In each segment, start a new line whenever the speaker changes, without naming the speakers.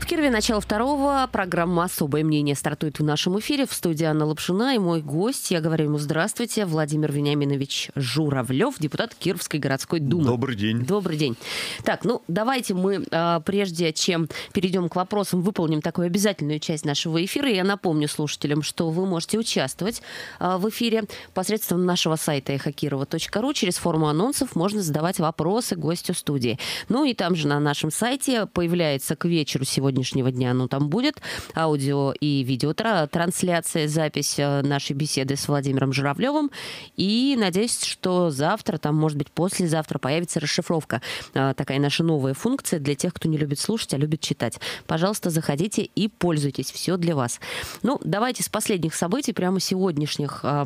В Кирове начало второго. Программа «Особое мнение» стартует в нашем эфире. В студии Анна Лапшина и мой гость. Я говорю ему здравствуйте. Владимир Вениаминович Журавлев, депутат Кировской городской думы. Добрый день. Добрый день. Так, ну давайте мы, а, прежде чем перейдем к вопросам, выполним такую обязательную часть нашего эфира. Я напомню слушателям, что вы можете участвовать а, в эфире посредством нашего сайта эхокирова.ру. Через форму анонсов можно задавать вопросы гостю студии. Ну и там же на нашем сайте появляется к вечеру сегодня сегодняшнего дня, но ну, там будет аудио и видеотрансляция, запись э, нашей беседы с Владимиром Журавлевым. И надеюсь, что завтра, там, может быть, послезавтра появится расшифровка. Э, такая наша новая функция для тех, кто не любит слушать, а любит читать. Пожалуйста, заходите и пользуйтесь. Все для вас. Ну, давайте с последних событий, прямо сегодняшних, э,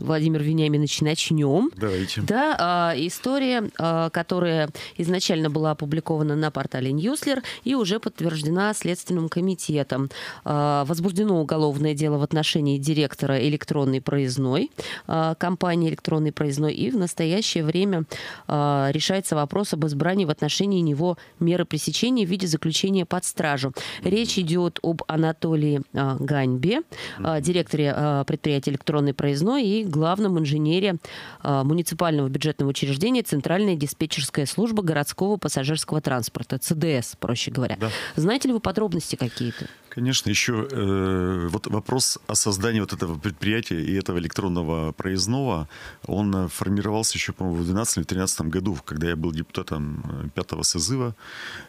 Владимир Вениаминович, начнем. Давайте. Да, история, которая изначально была опубликована на портале Newsler, и уже подтверждена Следственным комитетом. А, возбуждено уголовное дело в отношении директора электронной проездной а, компании электронной проездной, и в настоящее время а, решается вопрос об избрании в отношении него меры пресечения в виде заключения под стражу. Речь идет об Анатолии Ганьбе, директоре предприятия электронной проездной и главном инженере муниципального бюджетного учреждения Центральная диспетчерская служба городского пассажирского транспорта, ЦДС, проще говоря. Да. Знаете ли вы подробности какие-то?
Конечно, еще э, вот вопрос о создании вот этого предприятия и этого электронного проездного, он э, формировался еще, по-моему, в 2012-2013 году, когда я был депутатом э, пятого созыва.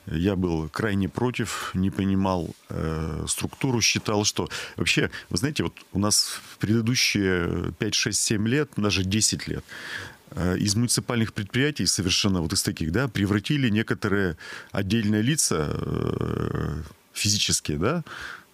Я был крайне против, не понимал э, структуру, считал, что... Вообще, вы знаете, вот у нас в предыдущие 5, 6, 7 лет, даже 10 лет, Э, из муниципальных предприятий, совершенно вот из таких, да, превратили некоторые отдельные лица э, физические, да,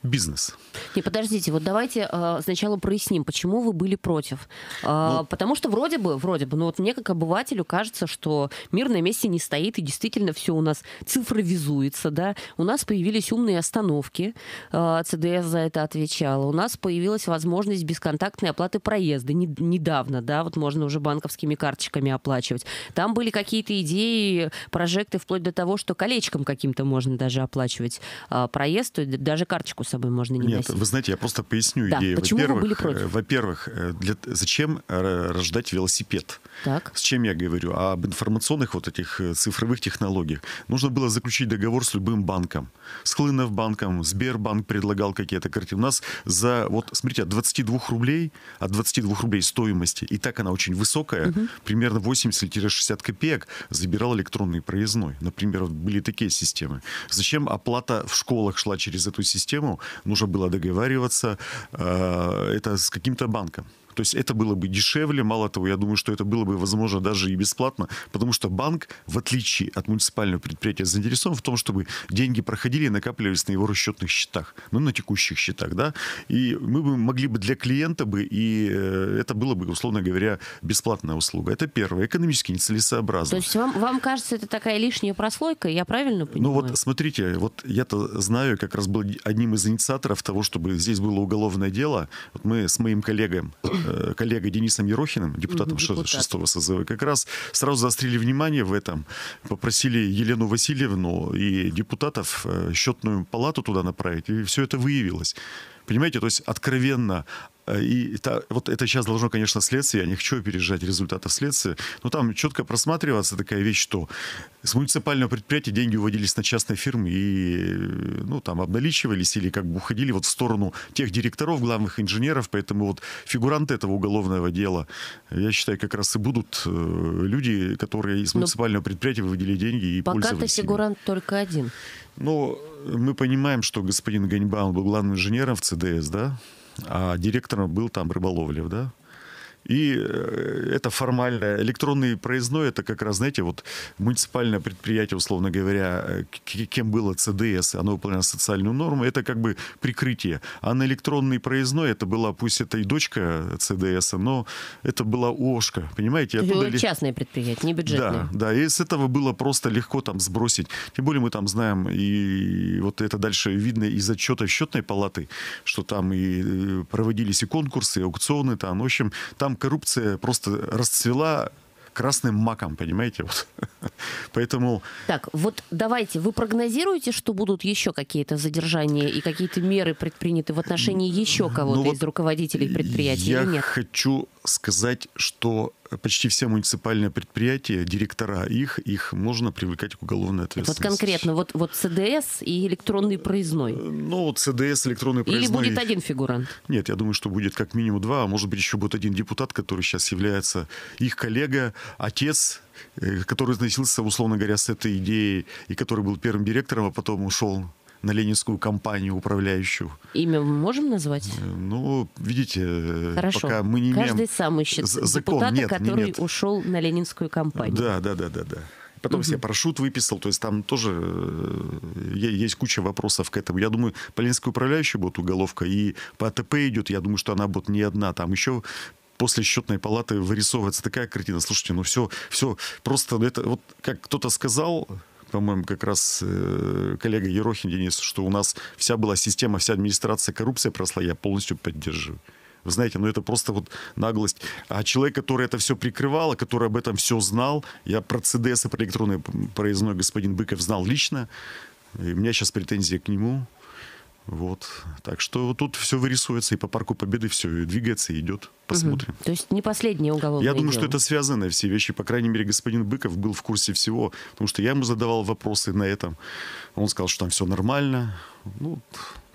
бизнес.
Не, подождите, вот давайте э, сначала проясним, почему вы были против. Э, ну, потому что вроде бы, вроде бы, но вот мне как обывателю кажется, что мир на месте не стоит, и действительно все у нас цифровизуется, да, у нас появились умные остановки, э, ЦДС за это отвечала, у нас появилась возможность бесконтактной оплаты проезда не, недавно, да, вот можно уже банковскими карточками оплачивать. Там были какие-то идеи, прожекты вплоть до того, что колечком каким-то можно даже оплачивать э, проезд, даже карточку собой можно не Нет, вы
знаете, я просто поясню да. идею. Почему во-первых, вы были против? Э, во-первых, э, для... зачем э, рождать велосипед? Так. С чем я говорю? А Об информационных вот этих цифровых технологиях. Нужно было заключить договор с любым банком. С Хлынов банком, Сбербанк предлагал какие-то картины. У нас за, вот, смотрите, от 22 рублей, от 22 рублей стоимости, и так она очень высокая, угу. примерно 80-60 копеек забирал электронный проездной. Например, вот были такие системы. Зачем оплата в школах шла через эту систему, нужно было договариваться, э, это с каким-то банком. То есть это было бы дешевле, мало того, я думаю, что это было бы возможно даже и бесплатно, потому что банк, в отличие от муниципального предприятия, заинтересован в том, чтобы деньги проходили и накапливались на его расчетных счетах, ну, на текущих счетах, да, и мы бы могли бы для клиента бы, и э, это было бы, условно говоря, бесплатная услуга. Это первое, экономически нецелесообразно. То
есть вам, вам кажется, это такая лишняя прослойка, я
правильно понимаю? Ну вот смотрите, вот я-то знаю, как раз был одним из инициаторов того, чтобы здесь было уголовное дело. Вот мы с моим коллегой Э, коллегой Денисом Ерохиным, депутатом угу, депутат. созыва, как раз сразу заострили внимание в этом, попросили Елену Васильевну и депутатов э, счетную палату туда направить, и все это выявилось. Понимаете, то есть откровенно э, и это, вот это сейчас должно, конечно, следствие, я а не хочу опережать результатов следствия, но там четко просматривается такая вещь, что с муниципального предприятия деньги уводились на частные фирмы и э, ну, там обналичивались или как бы уходили вот в сторону тех директоров, главных инженеров, поэтому вот фигуранты этого уголовного дела, я считаю, как раз и будут э, люди, которые из ну, муниципального предприятия выводили деньги и пока пользовались Пока-то
фигурант ими. только один.
Ну, мы понимаем, что господин Ганьбан был главным инженером в ЦДС, да, а директором был там Рыболовлев, да. И э, это формальное Электронный проездной, это как раз, знаете, вот муниципальное предприятие, условно говоря, э, кем было ЦДС, оно выполняло социальную норму, это как бы прикрытие. А на электронный проездной это была, пусть это и дочка ЦДС, но это была ОШКа, понимаете? Это было ли... частное
предприятие, не бюджетное. Да,
да, и с этого было просто легко там сбросить. Тем более мы там знаем, и вот это дальше видно из отчета счетной палаты, что там и э, проводились и конкурсы, и аукционы, там, в общем, там там коррупция просто расцвела красным маком, понимаете? Вот. Поэтому... Так, вот
давайте, вы прогнозируете, что будут еще какие-то задержания и какие-то меры предприняты в отношении еще ну кого-то ну, вот из руководителей предприятий я или нет? Я
хочу сказать, что почти все муниципальные предприятия, директора их, их можно привлекать к уголовной ответственности. Вот конкретно,
вот, вот СДС и электронный проездной. Э, ну,
вот СДС, электронный проездной. Или будет один фигурант? Нет, я думаю, что будет как минимум два, а может быть еще будет один депутат, который сейчас является их коллега, отец э, который относился, условно говоря, с этой идеей, и который был первым директором, а потом ушел на ленинскую компанию управляющую. Имя мы можем назвать? Э, ну, видите, э, Хорошо. пока мы не имеем... Каждый сам ищет закон. депутата, нет, который нет.
ушел на ленинскую компанию.
Да, да, да, да, да. Потом угу. себе парашют выписал, то есть там тоже э, есть куча вопросов к этому. Я думаю, Полинская управляющая будет уголовка, и по АТП идет, я думаю, что она будет не одна. Там еще после счетной палаты вырисовывается такая картина. Слушайте, ну все, все, просто это вот как кто-то сказал, по-моему, как раз э, коллега Ерохин Денис, что у нас вся была система, вся администрация коррупция прошла, я полностью поддерживаю. Вы знаете, ну это просто вот наглость. А человек, который это все прикрывал, а который об этом все знал, я про ЦДС и про электронное проездное господин Быков знал лично, и у меня сейчас претензии к нему, вот. Так что тут все вырисуется, и по Парку Победы все двигается и идет. Посмотрим.
Угу. То есть не последнее уголовное Я думаю, дело. что
это связанные все вещи. По крайней мере, господин Быков был в курсе всего, потому что я ему задавал вопросы на этом. Он сказал, что там все нормально. Ну,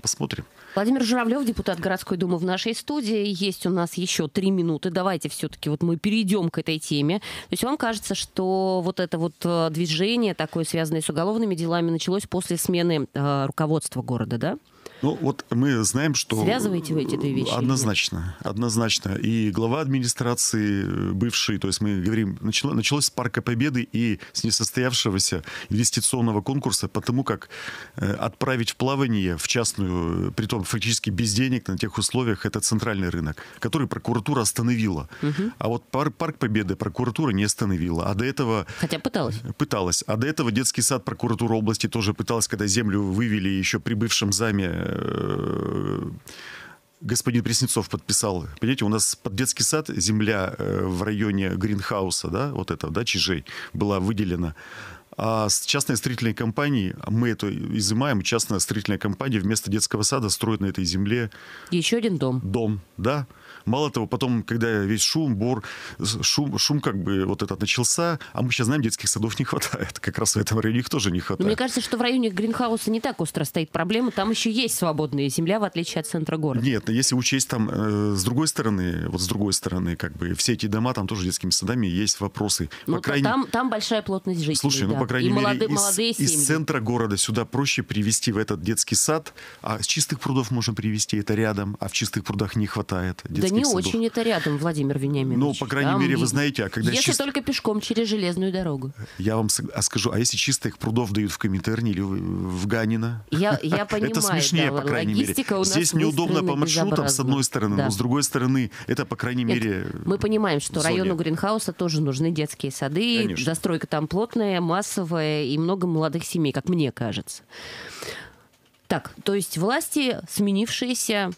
посмотрим.
Владимир Журавлев, депутат городской думы в нашей студии. Есть у нас еще три минуты. Давайте все-таки вот мы перейдем к этой теме. То есть вам кажется, что вот это вот э, движение, такое связанное с уголовными делами, началось после смены э, руководства города, да?
Ну, вот мы знаем, что... Связываете вы эти две вещи? Однозначно, однозначно. И глава администрации э, бывший, то есть мы говорим, начало, началось с Парка Победы и с несостоявшегося инвестиционного конкурса, потому как э, отправить в плавание в частную, э, притом фактически без денег на тех условиях, это центральный рынок, который прокуратура остановила. Угу. А вот пар, Парк Победы прокуратура не остановила. А до этого... Хотя пыталась. Пыталась. А до этого детский сад прокуратура области тоже пыталась, когда землю вывели еще при бывшем заме Э, господин Преснецов подписал. Понимаете, у нас под детский сад земля э, в районе Гринхауса, да, вот этого, да, Чижей, была выделена. А с частной строительной компанией, а мы это изымаем, частная строительная компания вместо детского сада строит на этой земле... Еще один дом. Дом, да. Мало того, потом, когда весь шум, бор, шум, шум как бы вот этот начался, а мы сейчас знаем, детских садов не хватает. Как раз в этом районе их тоже не ну, хватает. Но
мне кажется, что в районе Гринхауса не так остро стоит проблема. Там еще есть свободная земля, в отличие от центра
города. Нет, ну, если учесть там, э, с другой стороны, вот с другой стороны, как бы все эти дома, там тоже детскими садами есть вопросы. Ну, по крайней... там,
там большая плотность жителей. Слушай, ну, да. ну, по крайней и мере, молодые, из, молодые семьи. из
центра города сюда проще привести в этот детский сад, а с чистых прудов можно привести это рядом, а в чистых прудах не хватает. Детских да не садов. очень
это рядом, Владимир Вениаминович.
Ну, по крайней Там, мере, вы знаете, а когда... Если чист...
только пешком через железную дорогу.
Я вам а скажу, а если чистых прудов дают в Коминтерне или в Ганино? Я, я понимаю, Это смешнее, да, по крайней мере. Здесь неудобно по маршрутам, с одной стороны, да. но с другой стороны, это, по крайней Нет, мере...
Мы понимаем, что зоне. району Гринхауса тоже нужны детские сады, Конечно. застройка там плотная, массовая и много молодых семей, как мне кажется. Так, то есть власти, сменившиеся,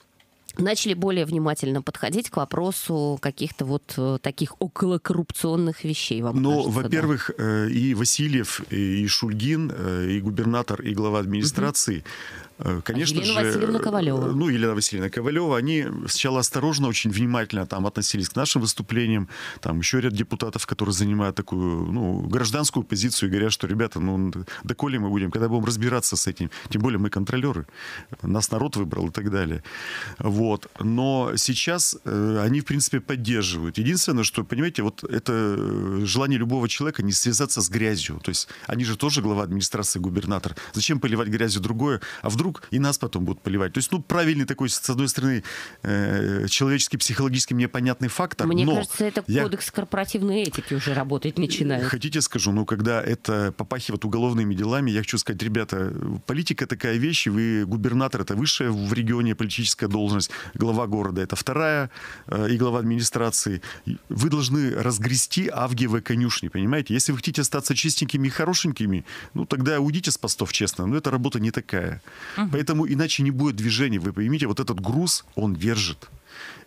начали более внимательно подходить к вопросу каких-то вот э, таких
околокоррупционных вещей. Вам ну, во-первых, да? Э, и Васильев, и Шульгин, э, и губернатор, и глава администрации угу Э, конечно Елена же, Васильевна Ковалева. Э, ну, Елена Васильевна Ковалева, они сначала осторожно, очень внимательно там относились к нашим выступлениям. Там еще ряд депутатов, которые занимают такую, ну, гражданскую позицию и говорят, что, ребята, ну, доколе мы будем, когда будем разбираться с этим? Тем более мы контролеры, нас народ выбрал и так далее. Вот. Но сейчас э, они, в принципе, поддерживают. Единственное, что, понимаете, вот это желание любого человека не связаться с грязью. То есть они же тоже глава администрации, губернатор. Зачем поливать грязью другое? А вдруг вдруг и нас потом будут поливать. То есть, ну, правильный такой, с одной стороны, э, человеческий, психологически мне понятный фактор. Мне но кажется, это я...
кодекс корпоративной этики уже работать начинает.
Хотите скажу, ну, когда это попахивает уголовными делами, я хочу сказать, ребята, политика такая вещь, и вы губернатор, это высшая в регионе политическая должность, глава города, это вторая, э, и глава администрации. Вы должны разгрести авгиевые конюшни, понимаете? Если вы хотите остаться чистенькими и хорошенькими, ну, тогда уйдите с постов, честно. Но это работа не такая. Поэтому иначе не будет движения. Вы поймите, вот этот груз, он держит.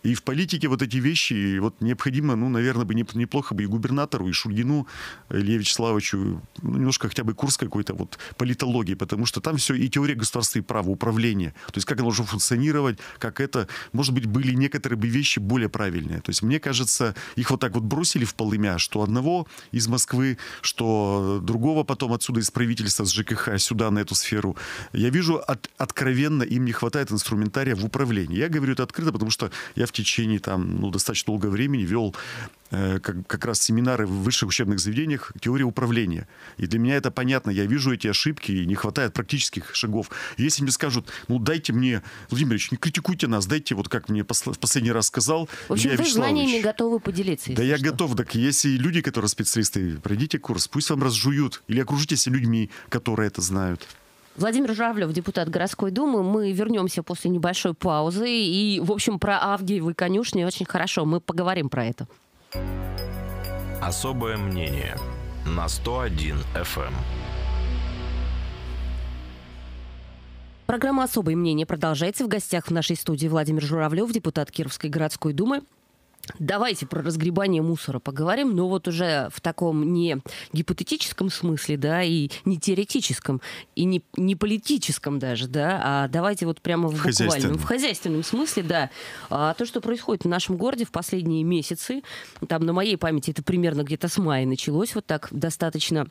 И в политике вот эти вещи, вот необходимо, ну, наверное, бы неплохо бы и губернатору, и Шульгину Илье Вячеславовичу ну, немножко хотя бы курс какой-то вот политологии, потому что там все и теория государства и право, управление, то есть как оно должно функционировать, как это, может быть, были некоторые бы вещи более правильные. То есть мне кажется, их вот так вот бросили в полымя, что одного из Москвы, что другого потом отсюда из правительства, с ЖКХ сюда, на эту сферу. Я вижу, от, откровенно им не хватает инструментария в управлении. Я говорю это открыто, потому что я в течение там, ну, достаточно долгого времени вел э, как, как раз семинары в высших учебных заведениях теории управления. И для меня это понятно. Я вижу эти ошибки, и не хватает практических шагов. если мне скажут, ну дайте мне, Владимир Ильич, не критикуйте нас, дайте, вот как мне посл- в последний раз сказал В общем, Илья вы знаниями
готовы поделиться. Да
я что. готов. Так если люди, которые специалисты, пройдите курс, пусть вам разжуют. Или окружитесь людьми, которые это знают.
Владимир Журавлев, депутат городской думы. Мы вернемся после небольшой паузы. И, в общем, про Авгиевы конюшни очень хорошо. Мы поговорим про это.
Особое мнение на 101 FM. Эм.
Программа «Особое мнение» продолжается. В гостях в нашей студии Владимир Журавлев, депутат Кировской городской думы. Давайте про разгребание мусора поговорим, но вот уже в таком не гипотетическом смысле, да, и не теоретическом, и не, не политическом даже, да, а давайте вот прямо в, буквальном, в хозяйственном смысле, да. А, то, что происходит в нашем городе в последние месяцы, там на моей памяти это примерно где-то с мая началось, вот так достаточно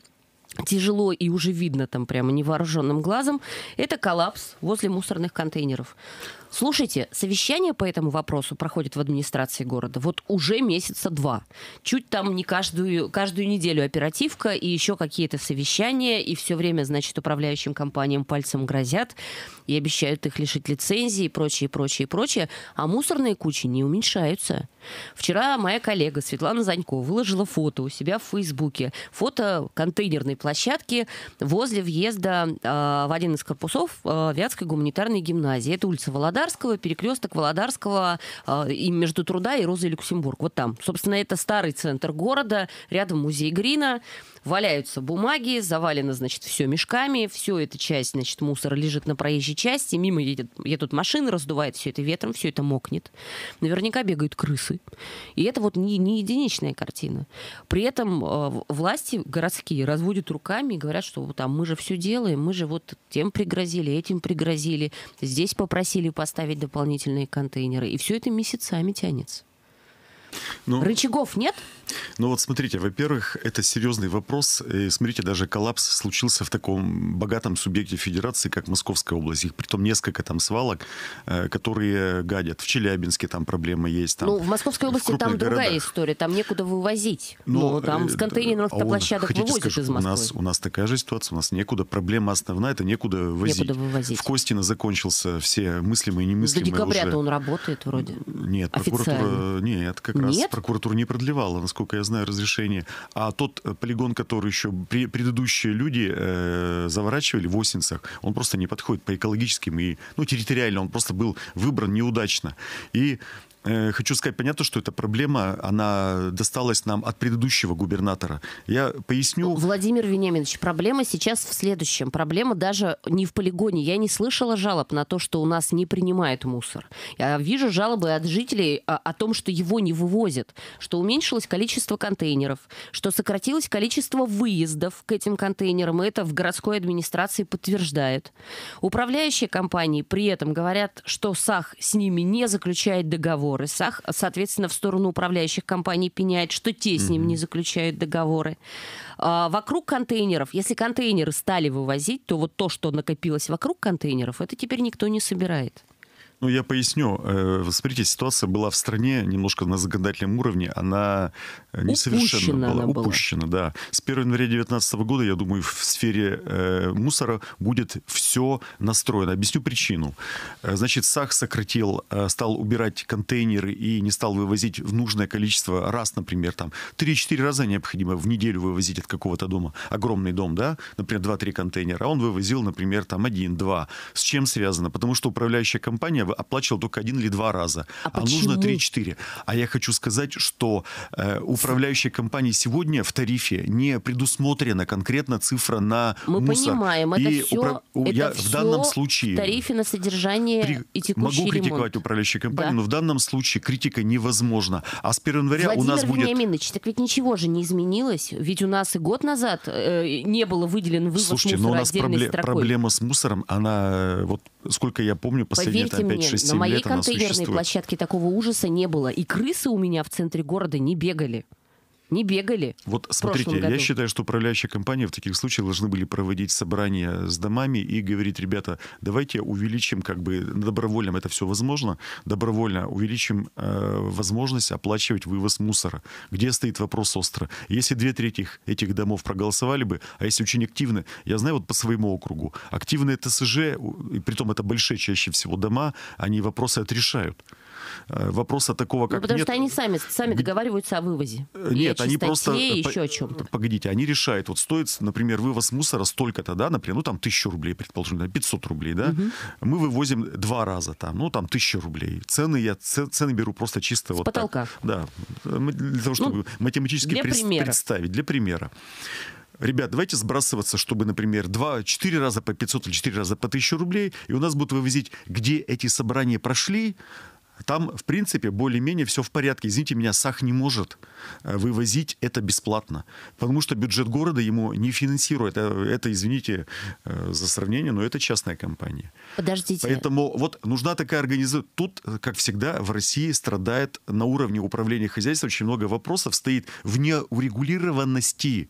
тяжело и уже видно там прямо невооруженным глазом, это коллапс возле мусорных контейнеров. Слушайте, совещание по этому вопросу проходит в администрации города вот уже месяца два. Чуть там не каждую, каждую неделю оперативка и еще какие-то совещания, и все время, значит, управляющим компаниям пальцем грозят и обещают их лишить лицензии и прочее, прочее, прочее. А мусорные кучи не уменьшаются. Вчера моя коллега Светлана Занько выложила фото у себя в Фейсбуке. Фото контейнерной площадки возле въезда э, в один из корпусов э, Вятской гуманитарной гимназии. Это улица Володар Володарского, перекресток Володарского а, и между Труда и Розы Люксембург. Вот там. Собственно, это старый центр города, рядом музей Грина валяются бумаги, завалено, значит, все мешками, все эта часть, значит, мусора лежит на проезжей части, мимо едет, едут машины, раздувает все это ветром, все это мокнет. Наверняка бегают крысы. И это вот не, не единичная картина. При этом э, власти городские разводят руками и говорят, что вот там мы же все делаем, мы же вот тем пригрозили, этим пригрозили, здесь попросили поставить дополнительные контейнеры. И все это месяцами тянется.
Ну, Рычагов нет? Ну вот смотрите, во-первых, это серьезный вопрос. И смотрите, даже коллапс случился в таком богатом субъекте федерации, как Московская область. Их притом несколько там свалок, э, которые гадят. В Челябинске там проблемы есть. Там, ну, в
Московской области в там городах. другая история. Там некуда вывозить.
Ну Но ну, э, там с э, контейнерных а площадок хотите, вывозят скажу, из Москвы. У нас, у нас такая же ситуация. У нас некуда. Проблема основная – это некуда возить. Некуда вывозить. В Костино закончился все мыслимые и немыслимые До декабря-то уже... он
работает вроде.
Нет, Официально. прокуратура... Нет, как раз Нет. прокуратура не продлевала, насколько я знаю, разрешение. А тот полигон, который еще предыдущие люди э, заворачивали в Осинцах, он просто не подходит по экологическим и ну, территориально, он просто был выбран неудачно. И Э, хочу сказать, понятно, что эта проблема, она досталась нам от предыдущего губернатора. Я
поясню... Ну, Владимир Вениаминович, проблема сейчас в следующем. Проблема даже не в полигоне. Я не слышала жалоб на то, что у нас не принимают мусор. Я вижу жалобы от жителей о, а, о том, что его не вывозят, что уменьшилось количество контейнеров, что сократилось количество выездов к этим контейнерам. И это в городской администрации подтверждают. Управляющие компании при этом говорят, что САХ с ними не заключает договор договоры, соответственно, в сторону управляющих компаний пеняет, что те с ним не заключают договоры. А, вокруг контейнеров, если контейнеры стали вывозить, то вот то, что накопилось вокруг контейнеров, это теперь никто не собирает.
Ну, я поясню. Э, смотрите, ситуация была в стране немножко на законодательном уровне. Она Э, несовершенно была, она была. упущена, да. С 1 января 2019 года, я думаю, в сфере э, мусора будет все настроено. Объясню причину. Э, значит, САХ сократил, э, стал убирать контейнеры и не стал вывозить в нужное количество раз, например, там 3-4 раза необходимо в неделю вывозить от какого-то дома. Огромный дом, да, например, 2-3 контейнера, а он вывозил, например, там 1-2. С чем связано? Потому что управляющая компания оплачивала только один или два раза, а, а нужно 3-4. А я хочу сказать, что э, у управляющей компании сегодня в тарифе не предусмотрена конкретно цифра на Мы мусор. понимаем, это и все, упра... это я все в данном случае в
тарифе на содержание при... и текущий Могу ремонт. критиковать
управляющую компанию, да. но в данном случае критика невозможна. А с 1 января Владимир у нас будет...
Вениаминович, так ведь ничего же не изменилось. Ведь у нас и год назад э, не было выделен вывоз Слушайте, мусора но у нас пробле... проблема
с мусором, она э, вот сколько я помню, последние Поверьте там, 5-6 лет на моей лет контейнерной площадке
такого ужаса не было. И крысы у меня в центре города не бегали не бегали. Вот смотрите, я считаю,
что управляющая компания в таких случаях должны были проводить собрания с домами и говорить, ребята, давайте увеличим как бы добровольно, это все возможно, добровольно увеличим э, возможность оплачивать вывоз мусора. Где стоит вопрос остро? Если две трети этих домов проголосовали бы, а если очень активно, я знаю вот по своему округу, активные ТСЖ, и притом это большие чаще всего дома, они вопросы отрешают. Э, вопроса такого, как ну, потому нет... что
они сами, сами договариваются о вывозе. Э, нет, э, о они просто... еще о чем-то.
Погодите, они решают, вот стоит, например, вывоз мусора столько-то, да, например, ну там тысячу рублей, предположим, 500 рублей, да, угу. мы вывозим два раза там, ну там тысяча рублей. Цены я цены беру просто чисто С вот потолка. Так, да, для того, ну, чтобы ну, математически для пред, представить, для примера ребят, давайте сбрасываться, чтобы, например, 2, 4 раза по 500 или 4 раза по 1000 рублей, и у нас будут вывозить, где эти собрания прошли, там, в принципе, более-менее все в порядке. Извините меня, САХ не может э, вывозить это бесплатно, потому что бюджет города ему не финансирует. Э, это, извините э, за сравнение, но это частная компания. Подождите. Поэтому вот нужна такая организация. Тут, как всегда, в России страдает на уровне управления хозяйством очень много вопросов стоит в неурегулированности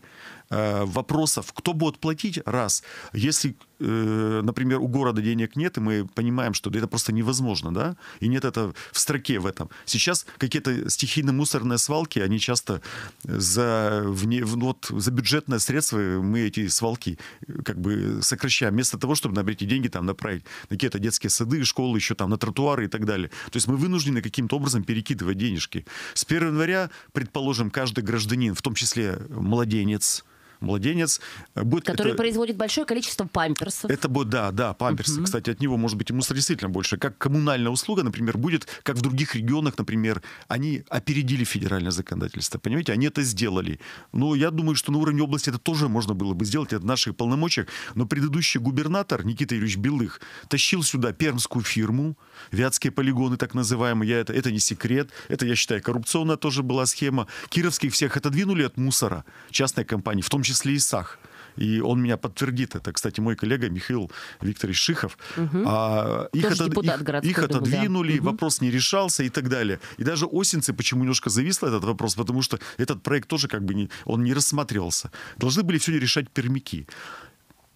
Э, вопросов, кто будет платить, раз. Если, э, например, у города денег нет, и мы понимаем, что это просто невозможно, да, и нет это в строке в этом. Сейчас какие-то стихийно-мусорные свалки, они часто за, вне, ну, вот, за бюджетное средство мы эти свалки э, как бы сокращаем, вместо того, чтобы на эти деньги там направить на какие-то детские сады, школы, еще там на тротуары и так далее. То есть мы вынуждены каким-то образом перекидывать денежки. С 1 января, предположим, каждый гражданин, в том числе младенец, младенец. Э, будет Который это...
производит большое количество памперсов.
Это будет, да, да, памперсы. Угу. Кстати, от него, может быть, и мусор действительно больше. Как коммунальная услуга, например, будет, как в других регионах, например, они опередили федеральное законодательство. Понимаете, они это сделали. Но ну, я думаю, что на уровне области это тоже можно было бы сделать, это наших полномочий. Но предыдущий губернатор Никита Юрьевич Белых тащил сюда пермскую фирму, вятские полигоны так называемые, я это, это не секрет, это, я считаю, коррупционная тоже была схема. Кировских всех отодвинули от мусора, частной компании, в том числе числе ИСАХ и он меня подтвердит. Это, кстати, мой коллега Михаил Викторович Шихов. Угу. А, их это от, их, их отодвинули, да. вопрос не решался и так далее. И даже осенцы почему немножко зависло этот вопрос, потому что этот проект тоже как бы не, он не рассматривался. Должны были все решать пермики.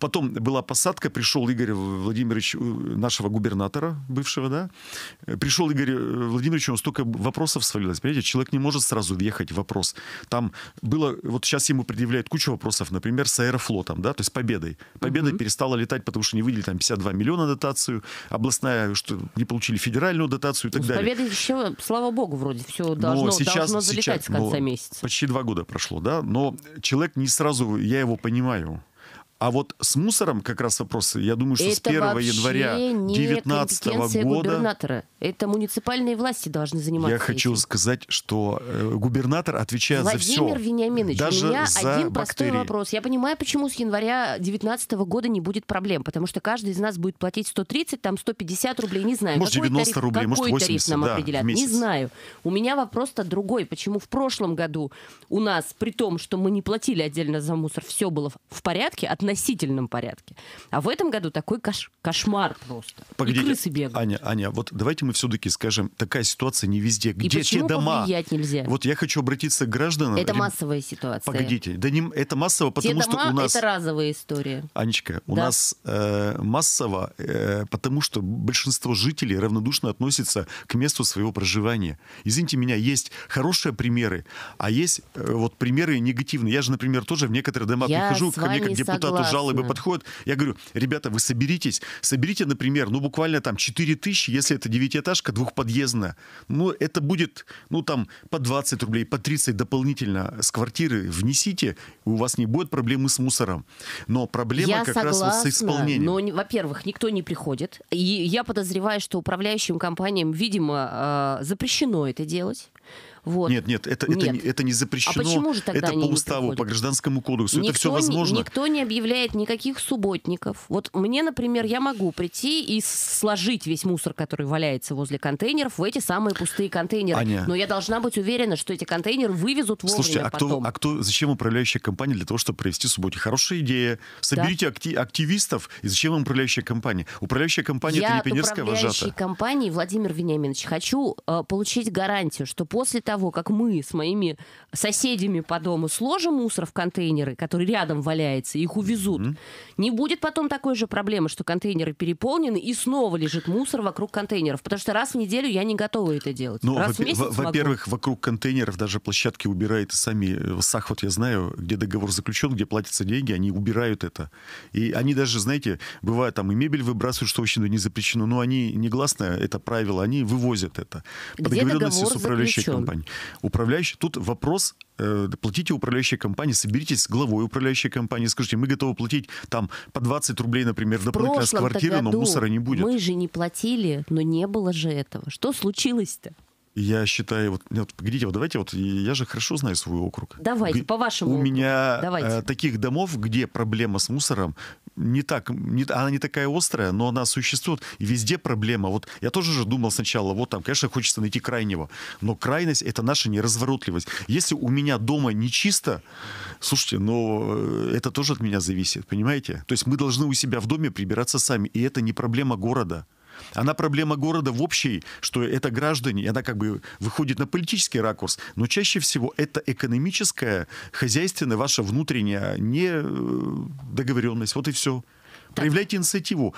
Потом была посадка, пришел Игорь Владимирович, э, нашего губернатора бывшего, да. Пришел Игорь э, Владимирович, у него столько вопросов свалилось. Понимаете, человек не может сразу въехать вопрос. Там было, вот сейчас ему предъявляют кучу вопросов, например, с аэрофлотом, да, то есть победой. Победа угу. перестала летать, потому что не выделили там 52 миллиона дотацию, областная, что не получили федеральную дотацию и так далее.
Победа еще, слава богу, вроде все должно, но сейчас, должно залетать сейчас, с конца месяца.
Почти два года прошло, да, но человек не сразу, я его понимаю. А вот с мусором как раз вопросы. Я думаю, что это с 1 января 2019 -го года... губернатора.
Это муниципальные власти должны заниматься Я этим.
хочу сказать, что э, губернатор отвечает Владимир за все. Владимир
Вениаминович, даже у меня за один бактерии. простой вопрос. Я понимаю, почему с января 2019 -го года не будет проблем, потому что каждый из нас будет платить 130, там 150 рублей, не знаю. Может, какой 90 тариф, рублей, какой может, 80, тариф нам да, определят? Не знаю. У меня вопрос-то другой. Почему в прошлом году у нас, при том, что мы не платили отдельно за мусор, все было в порядке, от относительном порядке. А в этом году такой кош кошмар просто.
Погодите, и крысы бегают. Аня, Аня, вот давайте мы все-таки скажем, такая ситуация не везде. Где и те дома? нельзя? Вот я хочу обратиться к гражданам. Это массовая
ситуация. Погодите,
да не, это массово, потому те что дома, у нас... это
разовая история.
Анечка, у да. нас э, массово, э, потому что большинство жителей равнодушно относится к месту своего проживания. Извините меня, есть хорошие примеры, а есть э, вот примеры негативные. Я же, например, тоже в некоторые дома я прихожу ко мне как депутату классно. эту жалобы подходят. Я говорю, ребята, вы соберитесь, соберите, например, ну, буквально там 4 тысячи, если это девятиэтажка двухподъездная. Ну, это будет, ну, там, по 20 рублей, по 30 дополнительно с квартиры внесите, у вас не будет проблемы с мусором. Но проблема я как согласна, раз вот с исполнением. но,
во-первых, никто не приходит. И я подозреваю, что управляющим компаниям, видимо,
э, запрещено это делать. Вот. Нет, нет, это, нет. Это, это не запрещено. А почему же тогда это они по уставу, не по гражданскому кодексу. Никто это все возможно. Не,
никто не объявляет никаких субботников. Вот мне, например, я могу прийти и сложить весь мусор, который валяется возле контейнеров, в эти самые пустые контейнеры. Аня. Но я должна быть уверена, что эти контейнеры вывезут вовремя Слушайте, а потом. кто, а
кто, зачем управляющая компания для того, чтобы провести субботник? Хорошая идея. Соберите да. акти- активистов. И зачем вам управляющая компания? Управляющая компания я это не пионерская вожата. Я управляющей
компании, Владимир Вениаминович, хочу э, получить гарантию, что после того, того, как мы с моими соседями по дому сложим мусор в контейнеры, которые рядом валяется, их увезут, mm-hmm. не будет потом такой же проблемы, что контейнеры переполнены и снова лежит мусор вокруг контейнеров, потому что раз в неделю я не готова это делать. Ну, раз во- в месяц во- во-первых,
вокруг контейнеров даже площадки убирают сами. Э, сах вот я знаю, где договор заключен, где платятся деньги, они убирают это. И они даже, знаете, бывает там и мебель выбрасывают, что очень не запрещено, но они негласно это правило, они вывозят это. По где договоренности договор с компаний. Управляющий, тут вопрос э, платите управляющей компании, соберитесь с главой управляющей компании, скажите, мы готовы платить там по 20 рублей, например, дополнительно с квартиры, но мусора не будет. Мы же
не платили, но не было же этого. Что
случилось-то? я считаю, вот, нет, погодите, вот давайте, вот я же хорошо знаю свой округ. Давайте, Г- по вашему. У меня давайте. Э, таких домов, где проблема с мусором, не так, не, она не такая острая, но она существует. И везде проблема. Вот я тоже же думал сначала, вот там, конечно, хочется найти крайнего, но крайность это наша неразворотливость. Если у меня дома не чисто, слушайте, но э, это тоже от меня зависит, понимаете? То есть мы должны у себя в доме прибираться сами, и это не проблема города. Она проблема города в общей, что это граждане, и она как бы выходит на политический ракурс, но чаще всего это экономическая, хозяйственная, ваша внутренняя недоговоренность. Э, вот и все. Проявляйте инициативу.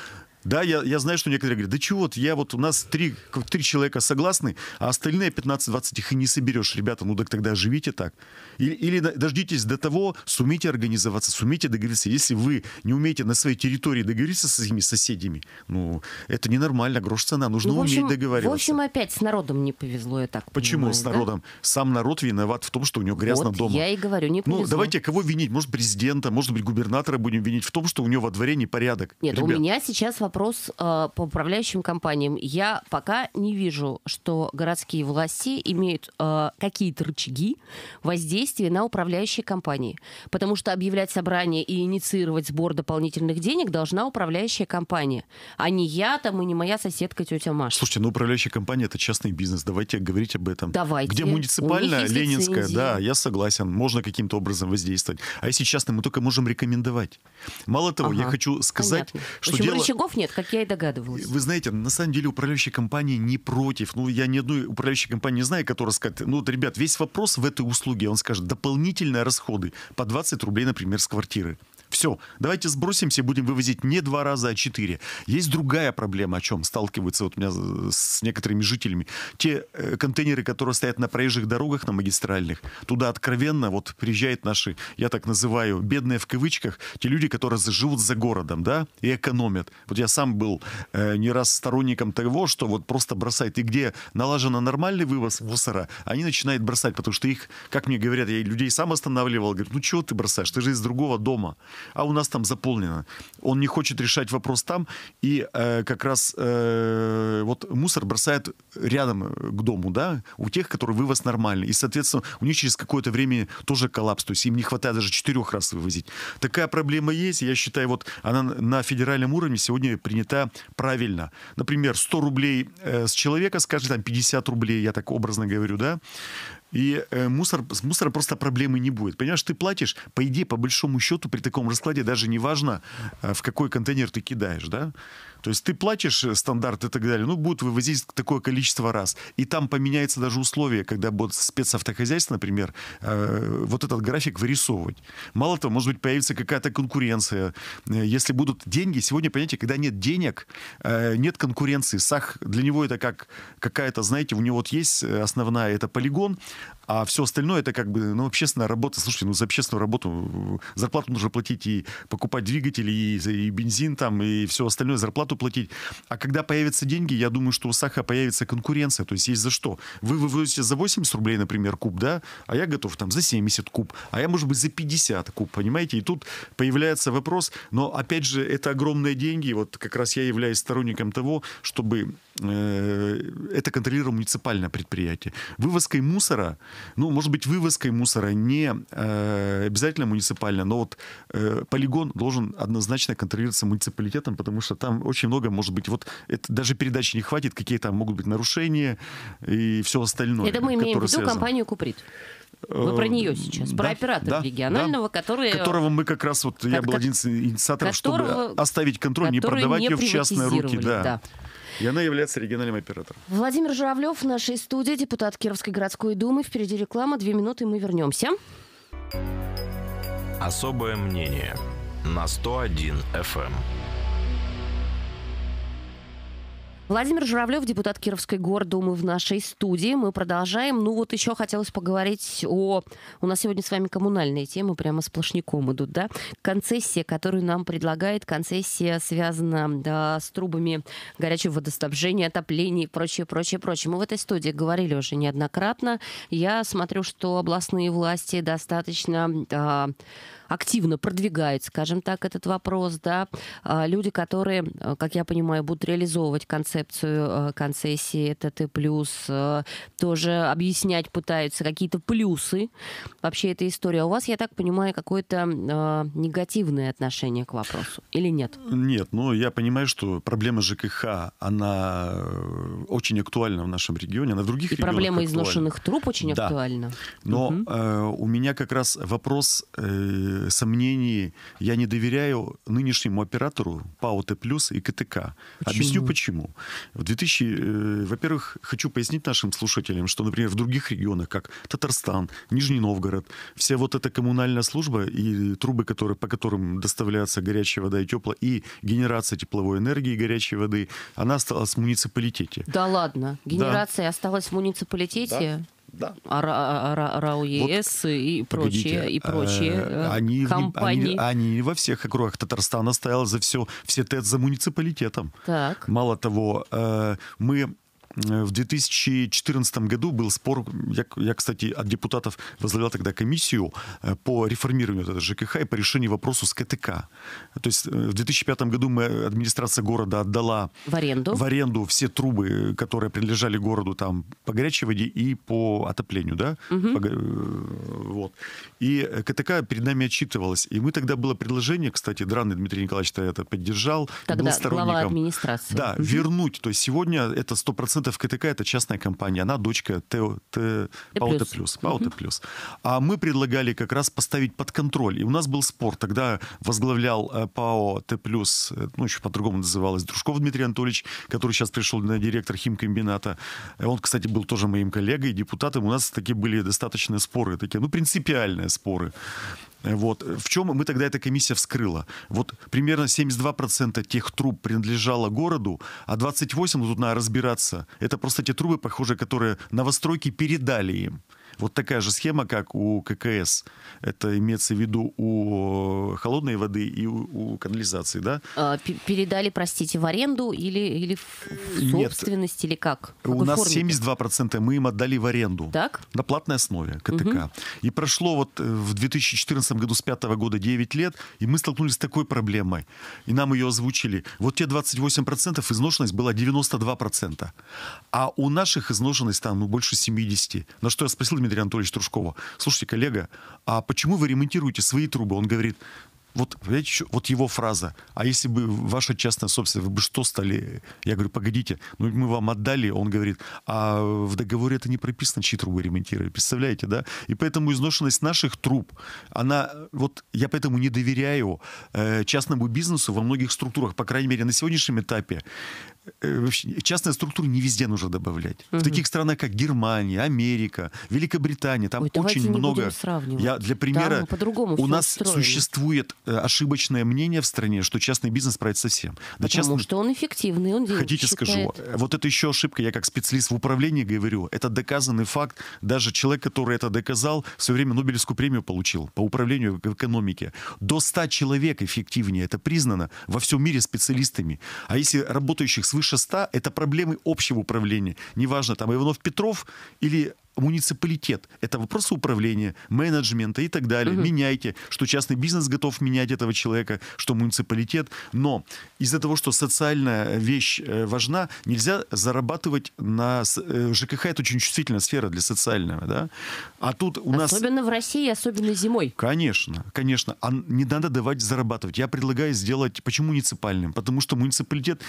Да, я, я знаю, что некоторые говорят, да чего вот, я вот, у нас три, три человека согласны, а остальные 15-20 их и не соберешь. Ребята, ну так тогда живите так. Или, или дождитесь до того, сумите организоваться, сумите договориться. Если вы не умеете на своей территории договориться с этими соседями, ну, это ненормально, грош цена, нужно ну, общем, уметь договариваться. В общем,
опять с народом не повезло, я так
Почему понимаю, с народом? Да? Сам народ виноват в том, что у него грязно вот, дома. я и говорю, не ну, повезло. Ну, давайте кого винить? Может, президента, может быть, губернатора будем винить в том, что у него во дворе непорядок. Нет, Ребят. у
меня сейчас вопрос вопрос э, по управляющим компаниям. Я пока не вижу, что городские власти имеют э, какие-то рычаги воздействия на управляющие компании. Потому что объявлять собрание и инициировать сбор дополнительных денег должна управляющая компания. А не я там и не моя соседка тетя Маша.
Слушайте, ну управляющая компания это частный бизнес. Давайте говорить об этом. Давайте. Где муниципальная, ленинская, лицензия. да, я согласен. Можно каким-то образом воздействовать. А если частный, мы только можем рекомендовать. Мало того, ага. я хочу сказать, Понятно. что В общем, дело...
рычагов нет нет, как я и догадывалась.
Вы знаете, на самом деле управляющая компания не против. Ну, я ни одной управляющей компании не знаю, которая скажет, ну, вот, ребят, весь вопрос в этой услуге, он скажет, дополнительные расходы по 20 рублей, например, с квартиры. Все, давайте сбросимся и будем вывозить не два раза, а четыре. Есть другая проблема, о чем сталкиваются вот у меня с некоторыми жителями. Те э, контейнеры, которые стоят на проезжих дорогах, на магистральных, туда откровенно вот приезжают наши, я так называю, бедные в кавычках, те люди, которые живут за городом, да, и экономят. Вот я сам был э, не раз сторонником того, что вот просто бросает. И где налажено нормальный вывоз мусора, они начинают бросать, потому что их, как мне говорят, я людей сам останавливал, говорю, ну чего ты бросаешь, ты же из другого дома а у нас там заполнено. Он не хочет решать вопрос там, и э, как раз э, вот мусор бросает рядом э, к дому, да, у тех, которые вывоз нормальный. И, соответственно, у них через какое-то время тоже коллапс, то есть им не хватает даже четырех раз вывозить. Такая проблема есть, я считаю, вот она на федеральном уровне сегодня принята правильно. Например, 100 рублей э, с человека, скажем, там 50 рублей, я так образно говорю, да, и э, мусор, с мусора просто проблемы не будет. Понимаешь, ты платишь, по идее, по большому счету, при таком раскладе даже не важно, э, в какой контейнер ты кидаешь, да? То есть ты платишь э, стандарт и так далее, ну, будут вывозить такое количество раз. И там поменяется даже условие, когда будут спецавтохозяйство, например, э, вот этот график вырисовывать. Мало того, может быть, появится какая-то конкуренция. Э, если будут деньги, сегодня, понимаете, когда нет денег, э, нет конкуренции. САХ для него это как какая-то, знаете, у него вот есть э, основная, это полигон, а все остальное это как бы, ну, общественная работа. Слушайте, ну, за общественную работу зарплату нужно платить и покупать двигатели, и, и бензин там, и все остальное. Зарплату зарплату платить. А когда появятся деньги, я думаю, что у Саха появится конкуренция. То есть есть за что. Вы вывозите за 80 рублей, например, куб, да, а я готов там за 70 куб, а я, может быть, за 50 куб, понимаете? И тут появляется вопрос, но, опять же, это огромные деньги. Вот как раз я являюсь сторонником того, чтобы Э, это контролировало муниципальное предприятие. Вывозкой мусора, ну, может быть, вывозкой мусора не э, обязательно муниципально, но вот э, полигон должен однозначно контролироваться муниципалитетом, потому что там очень много, может быть, вот это даже передачи не хватит, какие там могут быть нарушения и все остальное. Это мы имеем в виду связано. компанию «Куприт». Вы про нее
сейчас, да, про оператора да, регионального, да, который... Которого
мы как раз, вот я был один из инициаторов, которого, чтобы оставить контроль, не продавать не ее в частные руки. Да. Да. И она является региональным оператором.
Владимир Журавлев в нашей студии, депутат Кировской городской думы. Впереди реклама. Две минуты, мы вернемся.
Особое мнение на 101 FM.
Владимир Журавлев, депутат Кировской гордумы в нашей студии. Мы продолжаем. Ну вот еще хотелось поговорить о... У нас сегодня с вами коммунальные темы прямо сплошняком идут, да? Концессия, которую нам предлагает. Концессия связана да, с трубами горячего водоснабжения, отопления и прочее, прочее, прочее. Мы в этой студии говорили уже неоднократно. Я смотрю, что областные власти достаточно... Да, активно продвигает, скажем так, этот вопрос, да, а, люди, которые, э, как я понимаю, будут реализовывать концепцию э, концессии, это ты плюс, э, тоже объяснять пытаются какие-то плюсы вообще этой истории. А у вас, я так понимаю, какое-то негативное отношение к вопросу или нет?
Нет, ну я понимаю, что проблема ЖКХ, она очень актуальна в нашем регионе, она в других И регионах проблема актуальна. изношенных
труб очень да. актуальна. Но угу.
э, у меня как раз вопрос э, сомнений. Я не доверяю нынешнему оператору ПАО Т+, и КТК. Почему? Объясню почему. В 2000, э, во-первых, хочу пояснить нашим слушателям, что, например, в других регионах, как Татарстан, Нижний Новгород, вся вот эта коммунальная служба и трубы, которые, по которым доставляется горячая вода и тепло, и генерация тепловой энергии и горячей воды, она осталась в муниципалитете.
Да ладно? Генерация да. осталась в муниципалитете? Да да. А РАО ЕС а, а, вот, и прочие, погодите, и прочие они, компании. Они,
они во всех округах Татарстана стоял за все, все ТЭЦ за муниципалитетом. Так. Мало того, э, мы Э, в 2014 году был спор, я, я, кстати, от депутатов возглавлял тогда комиссию э, по реформированию вот ЖКХ и по решению вопроса с КТК. То есть э, в 2005 году мы, администрация города отдала в аренду, в аренду все трубы, которые принадлежали городу там по горячей воде и по отоплению, да? Угу. По, вот. И КТК перед нами отчитывалась. И мы тогда было предложение, кстати, Дранный Дмитрий Николаевич это поддержал. Тогда был сторонником, глава администрации. Да, угу. вернуть. То есть сегодня это 100% в КТК это частная компания, она дочка ТО, Т, Паута Плюс. Паута Плюс. А мы предлагали как раз поставить под контроль. И у нас был спор. Тогда возглавлял э, ПАО Т Плюс, э, ну еще по-другому называлось, Дружков Дмитрий Анатольевич, который сейчас пришел на директор химкомбината. Э, он, кстати, был тоже моим коллегой, депутатом. У нас такие были достаточно споры, такие, ну, принципиальные споры. Вот. В чем мы тогда эта комиссия вскрыла? Вот примерно 72% тех труб принадлежало городу, а 28% ну, тут надо разбираться. Это просто те трубы, похожие, которые новостройки передали им. Вот такая же схема, как у ККС. Это имеется в виду у э, холодной воды и у, у канализации, да?
А, передали, простите, в аренду или, или в собственность, Нет. или как? В у нас форме?
72% мы им отдали в аренду. Так? На платной основе КТК. Угу. И прошло вот э, в 2014 году с 5 года 9 лет, и мы столкнулись с такой проблемой. И нам ее озвучили. Вот те 28% изношенность была 92%. А у наших изношенность там ну, больше 70%. На что я спросил, Дмитрия Анатольевича Тружкова, Слушайте, коллега, а почему вы ремонтируете свои трубы? Он говорит, вот, вот его фраза. А если бы ваша частная собственность, вы бы что стали? Я говорю, погодите, ну мы вам отдали. Он говорит, а в договоре это не прописано, чьи трубы ремонтировали. Представляете, да? И поэтому изношенность наших труб, она, вот я поэтому не доверяю э, частному бизнесу во многих структурах, по крайней мере, на сегодняшнем этапе. Э, частная структура не везде нужно добавлять. Угу. В таких странах, как Германия, Америка, Великобритания, там Ой, очень много. Я для примера. Там
у нас устроено.
существует э, ошибочное мнение в стране, что частный бизнес справится совсем. Да, Потому частный... что
он эффективный,
он делает. Хотите считает... скажу, э, вот это еще ошибка. Я как специалист в управлении говорю, это доказанный факт. Даже человек, который это доказал, в свое время Нобелевскую премию получил по управлению в экономике. До 100 человек эффективнее. Это признано во всем мире специалистами. А если работающих с свыше 100 – это проблемы общего управления. Неважно, там Иванов-Петров или муниципалитет. Это вопрос управления, менеджмента и так далее. Угу. Меняйте, что частный бизнес готов менять этого человека, что муниципалитет. Но из-за того, что социальная вещь э, важна, нельзя зарабатывать на... Э, ЖКХ — это очень чувствительная сфера для социального, да? А тут у особенно нас... Особенно в России,
особенно зимой.
Конечно, конечно. А не надо давать зарабатывать. Я предлагаю сделать... Почему муниципальным? Потому что муниципалитет,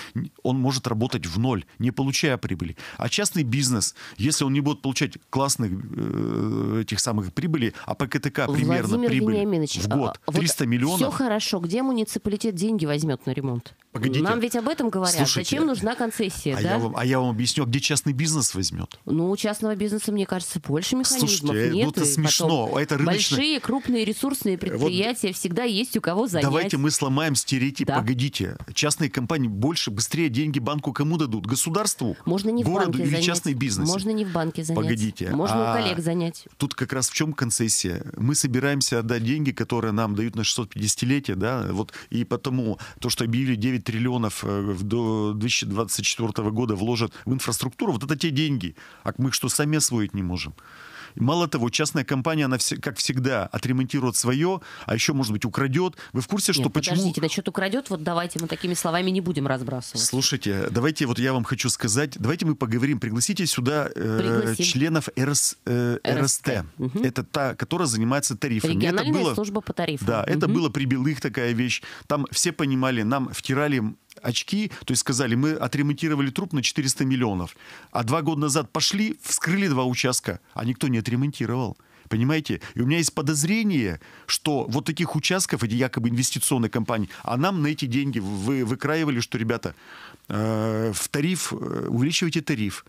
он может работать в ноль, не получая прибыли. А частный бизнес, если он не будет получать классных э, этих самых прибыли, а ПКТК примерно прибыль в год а, 300 вот миллионов. Все хорошо, где муниципалитет деньги возьмет на ремонт? Погодите. Нам
ведь об этом говорят. Слушайте, Зачем нужна концессия? А, да? я
вам, а я вам объясню, где частный бизнес возьмет? Ну, у частного бизнеса, мне кажется, больше механизмов Слушайте, ну нет. Ну, это смешно. Это рыночный...
Большие, крупные, ресурсные предприятия вот всегда есть у кого занять. Давайте
мы сломаем стереотип. Да. Погодите. Частные компании больше, быстрее деньги банку кому дадут? Государству? Можно не городу в банке или занять. частный бизнес? Можно
не в банке занять. Погодите. Можно а у коллег занять.
Тут как раз в чем концессия? Мы собираемся отдать деньги, которые нам дают на 650-летие, да, вот, и потому то, что объявили 9 триллионов э, до 2024 года вложат в инфраструктуру, вот это те деньги, а мы что, сами освоить не можем? Мало того, частная компания, она, как всегда, отремонтирует свое, а еще, может быть, украдет. Вы в курсе, что Нет, почему...
подождите, насчет украдет, вот давайте мы такими словами не будем разбрасывать.
Слушайте, давайте вот я вам хочу сказать, давайте мы поговорим, пригласите сюда э, членов РС, э, РСТ. РСТ. Это та, которая занимается тарифами. Региональная это было, служба
по тарифам. Да, угу. это было
при Белых такая вещь. Там все понимали, нам втирали очки, то есть сказали, мы отремонтировали труп на 400 миллионов, а два года назад пошли, вскрыли два участка, а никто не отремонтировал. Понимаете? И у меня есть подозрение, что вот таких участков, эти якобы инвестиционные компании, а нам на эти деньги вы выкраивали, что, ребята, э, в тариф, э, увеличивайте тариф.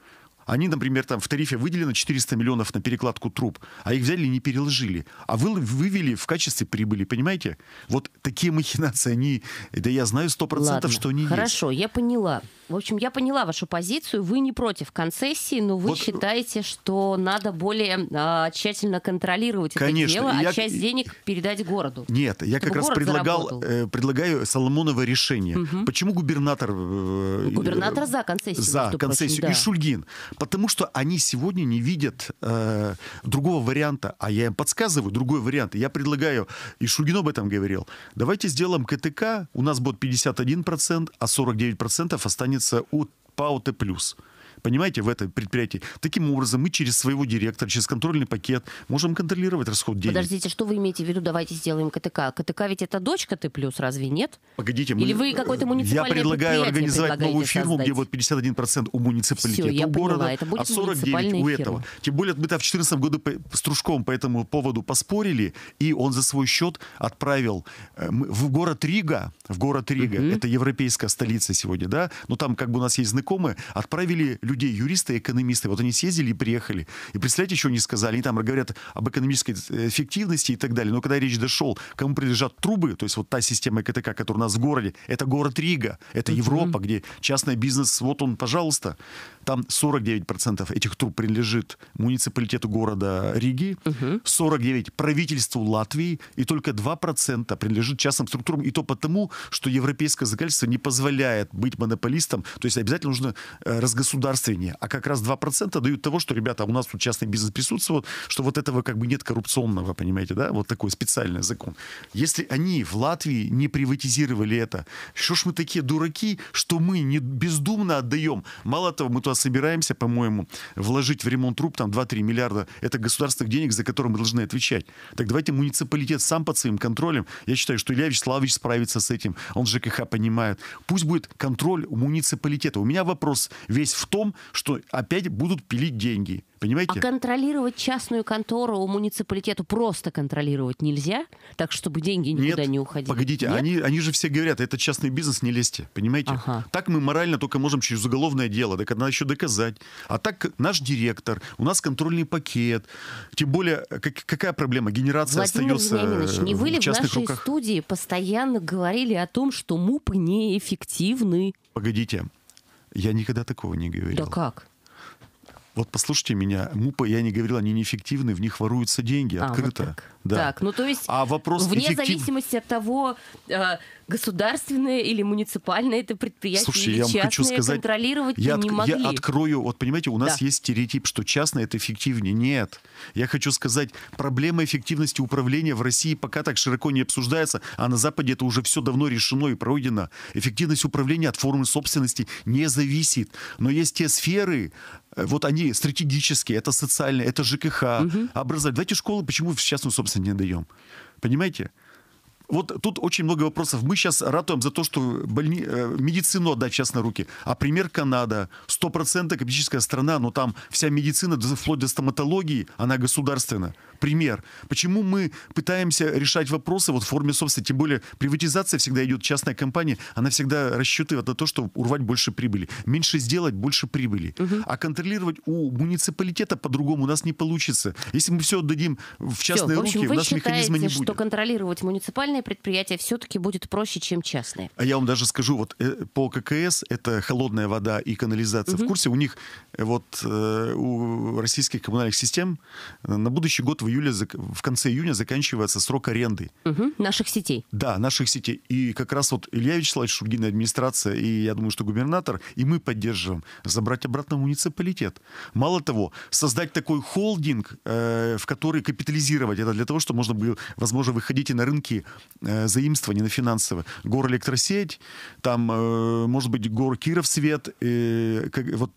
Они, например, там в тарифе выделено 400 миллионов на перекладку труб, а их взяли и не переложили, а вы, вывели в качестве прибыли, понимаете? Вот такие махинации, они, да я знаю 100%, Ладно, что они хорошо,
есть. я поняла. В общем, я поняла вашу позицию, вы не против концессии, но вы вот, э, считаете, что надо более а, тщательно контролировать конечно, это дело, а я... а часть денег передать городу.
Нет, я как раз предлагал, э, предлагаю Соломоновое решение. Угу. Почему губернатор... Э, губернатор э, за концессию. За концессию. Прочим, да. И Шульгин. Потому что они сегодня не видят э, другого варианта. А я им подсказываю другой вариант. Я предлагаю, и Шульгин об этом говорил, давайте сделаем КТК, у нас будет 51%, а 49% останется у ПАОТ+. плюс понимаете, в это предприятие Таким образом, мы через своего директора, через контрольный пакет можем контролировать расход денег.
Подождите, что вы имеете в виду? Давайте сделаем КТК. КТК ведь это дочка Т+, плюс, разве нет?
Погодите, мы... Или вы какой-то муниципальный э, Я предлагаю организовать новую фирму, создать. где вот 51% у муниципалитета, Все, я у города, поняла, это а будет а 49 у этого. Фирма. Тем более, мы-то в 2014 году с Трушком по этому поводу поспорили, и он за свой счет отправил э, в город Рига, в город Рига, угу. это европейская столица сегодня, да, но там как бы у нас есть знакомые, отправили людей, юристы, экономисты. Вот они съездили и приехали. И представляете, что они сказали? Они там говорят об экономической э, эффективности и так далее. Но когда речь дошел, кому принадлежат трубы, то есть вот та система КТК, которая у нас в городе, это город Рига, это Европа, где частный бизнес, вот он, пожалуйста. Там 49% этих труб принадлежит муниципалитету города Риги, 49% правительству Латвии, и только 2% принадлежит частным структурам. И то потому, что европейское законодательство не позволяет быть монополистом. То есть обязательно нужно э, разгосударствовать пространственнее. А как раз 2% дают того, что, ребята, у нас тут частный бизнес присутствует, что вот этого как бы нет коррупционного, понимаете, да? Вот такой специальный закон. Если они в Латвии не приватизировали это, что ж мы такие дураки, что мы не бездумно отдаем? Мало того, мы туда собираемся, по-моему, вложить в ремонт труб там 2-3 миллиарда. Это государственных денег, за которые мы должны отвечать. Так давайте муниципалитет сам под своим контролем. Я считаю, что Илья Вячеславович справится с этим. Он ЖКХ понимает. Пусть будет контроль муниципалитета. У меня вопрос весь в том, том, что опять будут пилить деньги. Понимаете? А
контролировать частную контору у муниципалитету просто контролировать нельзя, так чтобы деньги никуда Нет, не уходили.
Погодите, Нет? Они, они же все говорят, это частный бизнес, не лезьте. Понимаете? Ага. Так мы морально только можем через уголовное дело, так надо еще доказать. А так наш директор, у нас контрольный пакет. Тем более, как, какая проблема? Генерация Владимир остается. Э, не вы ли в, в нашей руках?
студии постоянно говорили о том, что мупы неэффективны?
Погодите, я никогда такого не говорил. Да как? Вот послушайте меня, МУПы я не говорил, они неэффективны, в них воруются деньги а, открыто. Вот так. Да. Так,
ну то есть а вопрос вне эффектив... зависимости от того, э, государственное или муниципальное это
предприятие Слушайте, или я частное хочу сказать, контролировать я не от... могли. Я открою, вот понимаете, у нас да. есть стереотип, что частное это эффективнее. Нет. Я хочу сказать, проблема эффективности управления в России пока так широко не обсуждается, а на Западе это уже все давно решено и пройдено. Эффективность управления от формы собственности не зависит. Но есть те сферы, э, вот они стратегические, это социальные, это ЖКХ, угу. образование. Давайте школы, почему в частную собственность не даем. Понимаете? вот тут очень много вопросов. Мы сейчас ратуем за то, что больни... Э, медицину отдать сейчас на руки. А пример Канада. 100% капиталистическая страна, но там вся медицина, вплоть до стоматологии, она государственна. Пример. Почему мы пытаемся решать вопросы вот в форме собственности? Тем более приватизация всегда идет, частная компания, она всегда рассчитывает на то, чтобы урвать больше прибыли. Меньше сделать, больше прибыли. Угу. А контролировать у муниципалитета по-другому у нас не получится. Если мы все отдадим в частные все, в общем, руки, у нас механизма не будет. вы считаете, что
контролировать муниципальные федеральное предприятие все-таки будет проще, чем частное.
А я вам даже скажу, вот э, по ККС это холодная вода и канализация. Угу. В курсе у них э, вот э, у российских коммунальных систем на будущий год в июле, в конце июня заканчивается срок аренды. Угу. Наших сетей. Да, наших сетей. И как раз вот Илья Вячеславович Шульгин, администрация, и я думаю, что губернатор, и мы поддерживаем забрать обратно муниципалитет. Мало того, создать такой холдинг, в который капитализировать это для того, чтобы можно было, возможно, выходить и на рынки Э, заимствование на финансово. Горэлектросеть, там, э, может быть, гор Киров свет, э, вот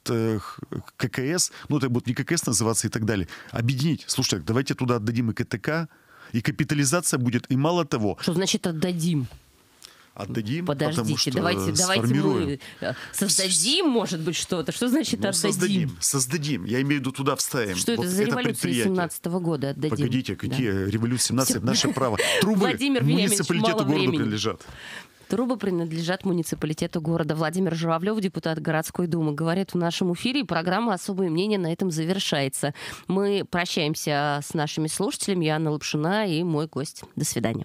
ККС, ну, это будет не ККС называться и так далее. Объединить. Слушай, давайте туда отдадим и КТК, и капитализация будет, и мало того. Что значит отдадим? Отдадим, Подождите, потому что давайте, давайте мы э,
создадим, может быть, что-то. Что значит ну, отдадим? Создадим,
создадим. Я имею в виду туда вставим. Что вот это за революция 17
года? Отдадим. Погодите, какие
да. революции 17 наше право. Трубы Владимир муниципалитету города принадлежат.
Трубы принадлежат муниципалитету города. Владимир Журавлев, депутат городской думы, говорит в нашем эфире. Программа «Особое мнение» на этом завершается. Мы прощаемся с нашими слушателями. Я Анна Лапшина и мой гость. До
свидания